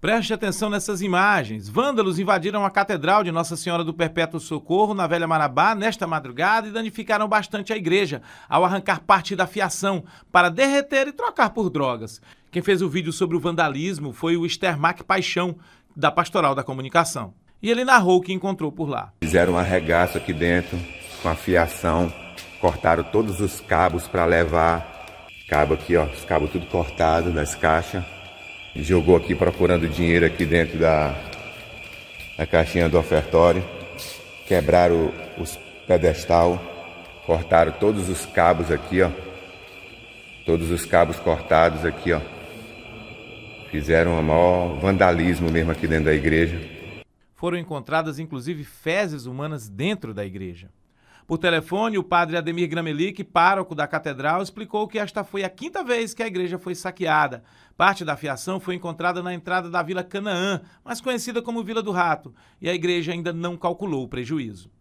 Preste atenção nessas imagens. Vândalos invadiram a Catedral de Nossa Senhora do Perpétuo Socorro, na Velha Marabá, nesta madrugada e danificaram bastante a igreja ao arrancar parte da fiação para derreter e trocar por drogas. Quem fez o vídeo sobre o vandalismo foi o Estermac Paixão, da Pastoral da Comunicação. E ele narrou o que encontrou por lá. Fizeram um arregaço aqui dentro com a fiação, cortaram todos os cabos para levar. Cabo aqui, ó, os cabos tudo cortados nas caixas jogou aqui procurando dinheiro aqui dentro da, da caixinha do ofertório, quebraram os pedestal, cortaram todos os cabos aqui, ó. Todos os cabos cortados aqui, ó. Fizeram um maior vandalismo mesmo aqui dentro da igreja. Foram encontradas inclusive fezes humanas dentro da igreja. Por telefone, o padre Ademir Gramelic, pároco da catedral, explicou que esta foi a quinta vez que a igreja foi saqueada. Parte da fiação foi encontrada na entrada da Vila Canaã, mais conhecida como Vila do Rato, e a igreja ainda não calculou o prejuízo.